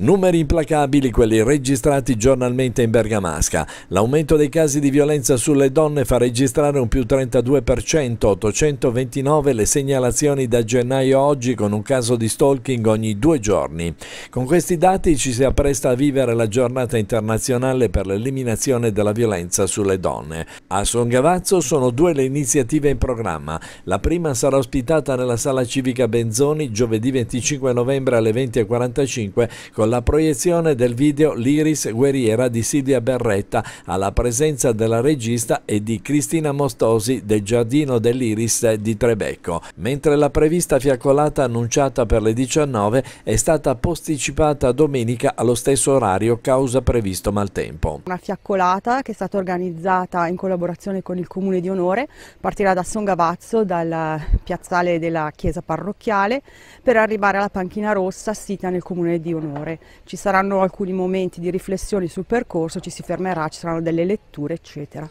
Numeri implacabili quelli registrati giornalmente in Bergamasca. L'aumento dei casi di violenza sulle donne fa registrare un più 32%, 829 le segnalazioni da gennaio a oggi con un caso di stalking ogni due giorni. Con questi dati ci si appresta a vivere la giornata internazionale per l'eliminazione della violenza sulle donne. A Songavazzo sono due le iniziative in programma. La prima sarà ospitata nella sala civica Benzoni giovedì 25 novembre alle 20.45 con con la proiezione del video L'Iris guerriera di Silvia Berretta alla presenza della regista e di Cristina Mostosi del Giardino dell'Iris di Trebecco, mentre la prevista fiaccolata annunciata per le 19 è stata posticipata domenica allo stesso orario causa previsto maltempo. Una fiaccolata che è stata organizzata in collaborazione con il Comune di Onore partirà da Songavazzo, dal piazzale della chiesa parrocchiale, per arrivare alla panchina rossa sita nel Comune di Onore ci saranno alcuni momenti di riflessione sul percorso, ci si fermerà, ci saranno delle letture, eccetera.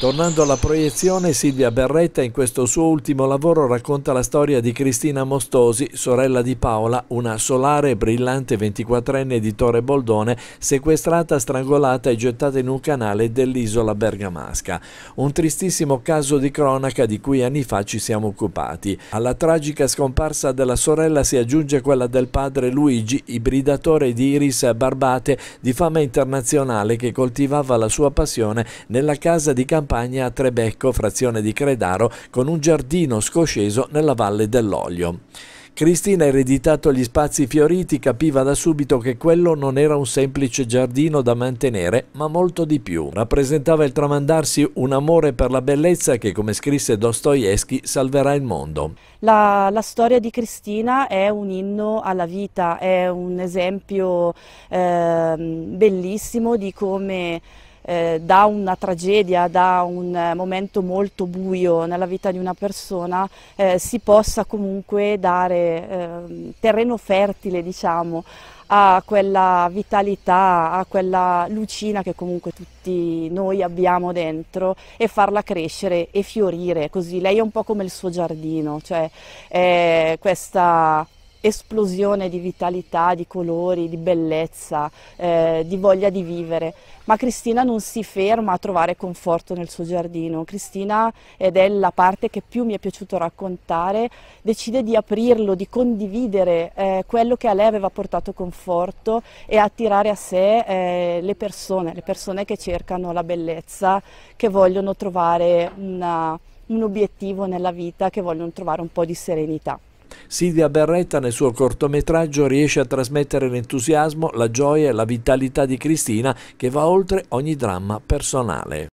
Tornando alla proiezione, Silvia Berretta in questo suo ultimo lavoro racconta la storia di Cristina Mostosi, sorella di Paola, una solare e brillante 24enne di Torre Boldone, sequestrata, strangolata e gettata in un canale dell'isola bergamasca. Un tristissimo caso di cronaca di cui anni fa ci siamo occupati. Alla tragica scomparsa della sorella si aggiunge quella del padre Luigi, ibridatore di Iris Barbate, di fama internazionale che coltivava la sua passione nella casa di Campo campagna a Trebecco, frazione di Credaro, con un giardino scosceso nella Valle dell'Olio. Cristina, ereditato gli spazi fioriti, capiva da subito che quello non era un semplice giardino da mantenere, ma molto di più. Rappresentava il tramandarsi un amore per la bellezza che, come scrisse Dostoevsky, salverà il mondo. La, la, storia di Cristina è un inno alla vita, è un esempio eh, bellissimo di come eh, da una tragedia, da un eh, momento molto buio nella vita di una persona, eh, si possa comunque dare eh, terreno fertile, diciamo, a quella vitalità, a quella lucina che comunque tutti noi abbiamo dentro e farla crescere e fiorire così. Lei è un po' come il suo giardino, cioè eh, questa esplosione di vitalità, di colori, di bellezza, eh, di voglia di vivere. Ma Cristina non si ferma a trovare conforto nel suo giardino. Cristina, ed è la parte che più mi è piaciuto raccontare, decide di aprirlo, di condividere eh, quello che a lei aveva portato conforto e attirare a sé eh, le persone, le persone che cercano la bellezza, che vogliono trovare una, un obiettivo nella vita, che vogliono trovare un po' di serenità. Silvia Berretta nel suo cortometraggio riesce a trasmettere l'entusiasmo, la gioia e la vitalità di Cristina che va oltre ogni dramma personale.